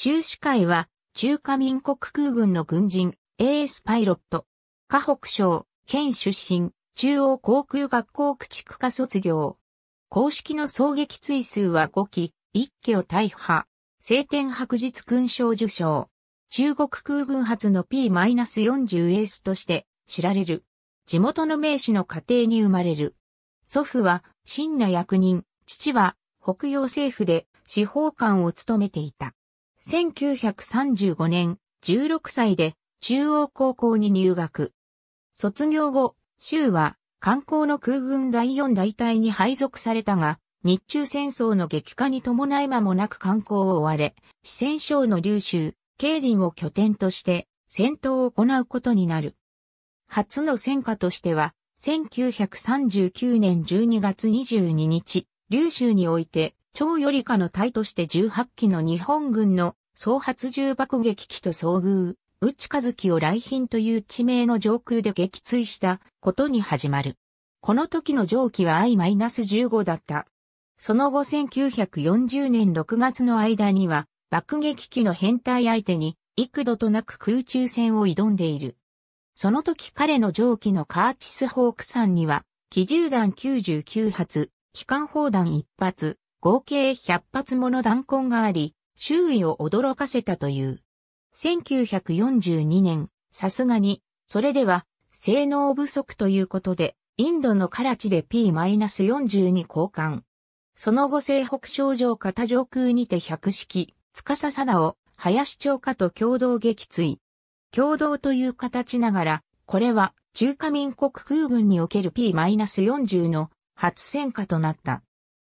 修士会は、中華民国空軍の軍人、エースパイロット、河北省、県出身、中央航空学校駆逐科卒業。公式の狙撃追数は5機、1機を大破。晴天白日勲章受章。中国空軍発の P-40 エースとして知られる。地元の名士の家庭に生まれる。祖父は、真の役人、父は、北洋政府で司法官を務めていた。1935年、16歳で中央高校に入学。卒業後、州は観光の空軍第4大隊に配属されたが、日中戦争の激化に伴い間もなく観光を追われ、四川省の流州、慶林を拠点として戦闘を行うことになる。初の戦果としては、1939年12月22日、流州において超よりかの隊として18機の日本軍の総発重爆撃機と遭遇、内和樹を来賓という地名の上空で撃墜したことに始まる。この時の蒸気は I-15 だった。その後1940年6月の間には爆撃機の変態相手に幾度となく空中戦を挑んでいる。その時彼の蒸気のカーチス・ホークさんには、機銃弾99発、機関砲弾1発、合計100発もの弾痕があり、周囲を驚かせたという。1942年、さすがに、それでは、性能不足ということで、インドのカラチで P-40 に交換。その後西北省上型上空にて百式、司貞を林長下と共同撃墜。共同という形ながら、これは中華民国空軍における P-40 の初戦火となった。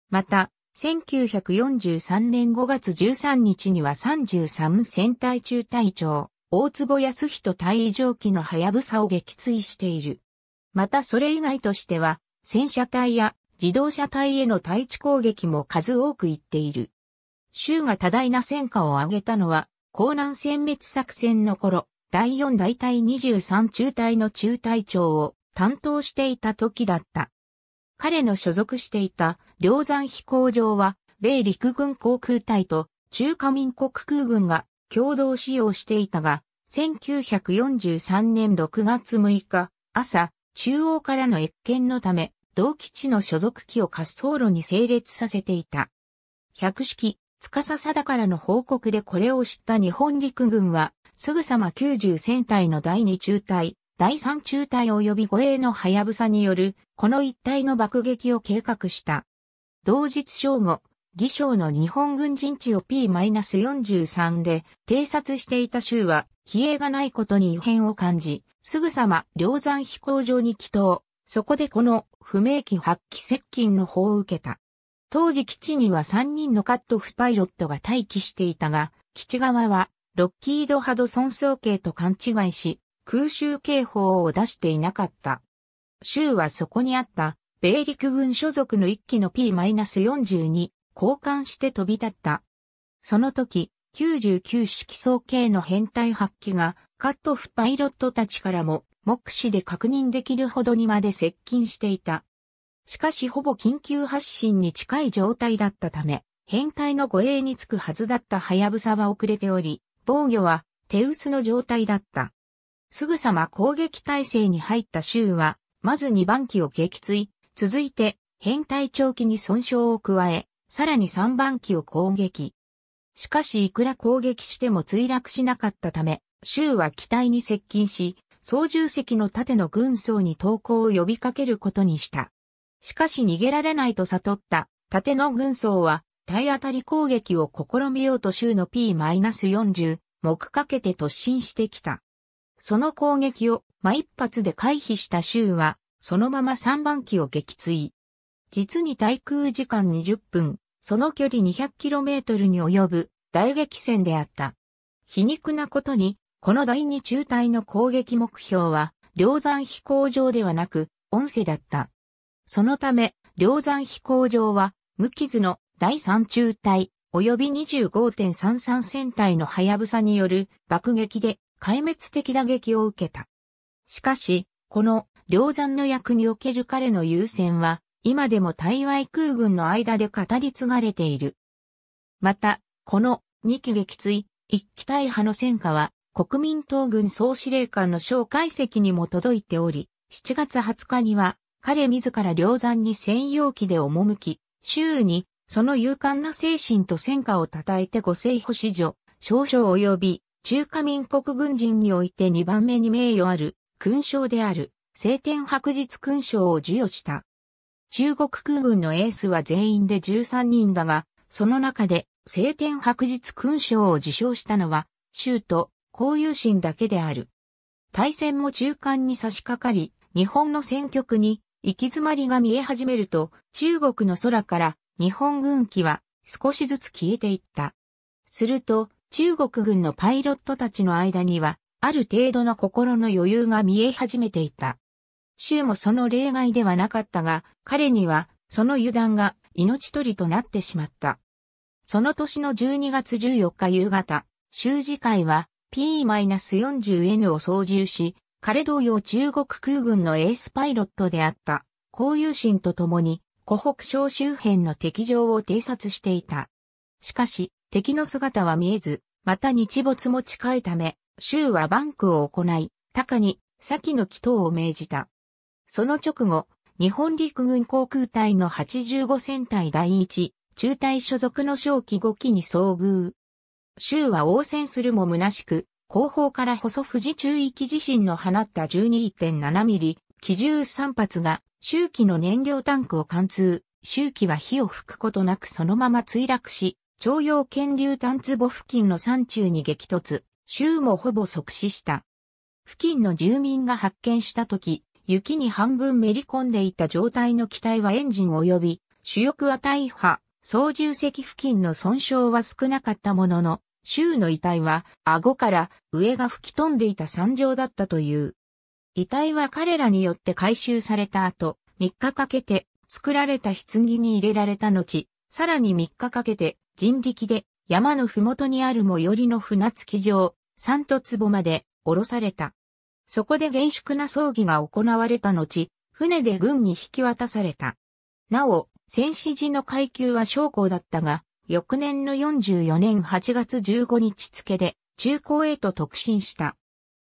また、1943年5月13日には33戦隊中隊長、大坪康人隊異常機のハヤブサを撃墜している。またそれ以外としては、戦車隊や自動車隊への対地攻撃も数多く行っている。州が多大な戦果を上げたのは、江南殲滅作戦の頃、第4大隊23中隊の中隊長を担当していた時だった。彼の所属していた両山飛行場は、米陸軍航空隊と中華民国空軍が共同使用していたが、1943年6月6日、朝、中央からの越見のため、同基地の所属機を滑走路に整列させていた。百式、司定からの報告でこれを知った日本陸軍は、すぐさま90戦隊の第2中隊、第3中隊及び護衛のハヤブサによる、この一帯の爆撃を計画した。同日正午、偽証の日本軍陣地を P-43 で偵察していた州は、機影がないことに異変を感じ、すぐさま梁山飛行場に帰島。そこでこの不明機発揮接近の法を受けた。当時基地には3人のカットフパイロットが待機していたが、基地側はロッキードハドソン総計と勘違いし、空襲警報を出していなかった。州はそこにあった米陸軍所属の1機の P-42 交換して飛び立った。その時、99式総計の編隊発揮がカットフパイロットたちからも目視で確認できるほどにまで接近していた。しかしほぼ緊急発進に近い状態だったため、編隊の護衛につくはずだったハヤブサは遅れており、防御は手薄の状態だった。すぐさま攻撃態勢に入った州は、まず2番機を撃墜、続いて、変態長期に損傷を加え、さらに3番機を攻撃。しかしいくら攻撃しても墜落しなかったため、州は機体に接近し、操縦席の盾の軍曹に投降を呼びかけることにした。しかし逃げられないと悟った盾の軍曹は体当たり攻撃を試みようと州の P-40 目かけて突進してきた。その攻撃を、ま一発で回避した州はそのまま3番機を撃墜。実に対空時間20分、その距離 200km に及ぶ大撃戦であった。皮肉なことに、この第2中隊の攻撃目標は、梁山飛行場ではなく、音声だった。そのため、梁山飛行場は、無傷の第3中隊、及び25.33戦隊のハヤブサによる爆撃で壊滅的打撃を受けた。しかし、この梁山の役における彼の優先は、今でも台湾空軍の間で語り継がれている。また、この2期撃墜、1機大派の戦果は、国民党軍総司令官の蒋介石にも届いており、7月20日には、彼自ら梁山に専用機で赴き、週に、その勇敢な精神と戦果を称えてご聖保史上、少々及び、中華民国軍人において2番目に名誉ある、勲章である。晴天白日勲章を授与した。中国空軍のエースは全員で13人だが、その中で晴天白日勲章を受賞したのは、州と交友心だけである。対戦も中間に差し掛かり、日本の戦局に行き詰まりが見え始めると、中国の空から日本軍機は少しずつ消えていった。すると、中国軍のパイロットたちの間には、ある程度の心の余裕が見え始めていた。州もその例外ではなかったが、彼にはその油断が命取りとなってしまった。その年の12月14日夕方、州次会は P-40N を操縦し、彼同様中国空軍のエースパイロットであった、高友心と共に、湖北省周辺の敵場を偵察していた。しかし、敵の姿は見えず、また日没も近いため、州はバンクを行い、高に、先の祈祷を命じた。その直後、日本陸軍航空隊の85戦隊第1、中隊所属の正機5機に遭遇。州は応戦するも虚しく、後方から細富士中域地震の放った12.7ミリ、機銃3発が、周期の燃料タンクを貫通、周期は火を吹くことなくそのまま墜落し、徴用権流炭壺付近の山中に激突、州もほぼ即死した。付近の住民が発見した時、雪に半分めり込んでいた状態の機体はエンジン及び主翼値波、操縦席付近の損傷は少なかったものの、周の遺体は顎から上が吹き飛んでいた惨状だったという。遺体は彼らによって回収された後、3日かけて作られた棺に入れられた後、さらに3日かけて人力で山のふもとにある最寄りの船着き場、三と壺まで降ろされた。そこで厳粛な葬儀が行われた後、船で軍に引き渡された。なお、戦死時の階級は将校だったが、翌年の44年8月15日付で中高へと特進した。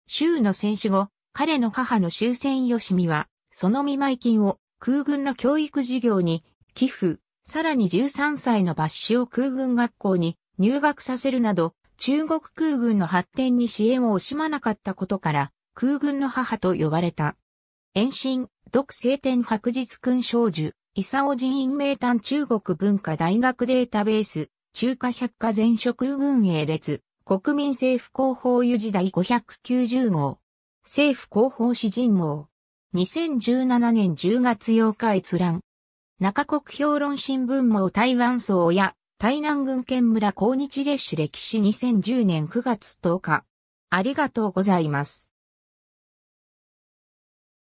州の戦死後、彼の母の終戦吉見は、その見舞金を空軍の教育事業に寄付、さらに13歳の抜子を空軍学校に入学させるなど、中国空軍の発展に支援を惜しまなかったことから、空軍の母と呼ばれた。延伸、独聖天白日勲章樹、伊佐尾人員名探中国文化大学データベース、中華百科全職軍営列、国民政府広報湯時代590号。政府広報詩人号、2017年10月8日閲覧。中国評論新聞網台湾層や台南軍県村抗日列史歴史2010年9月10日。ありがとうございます。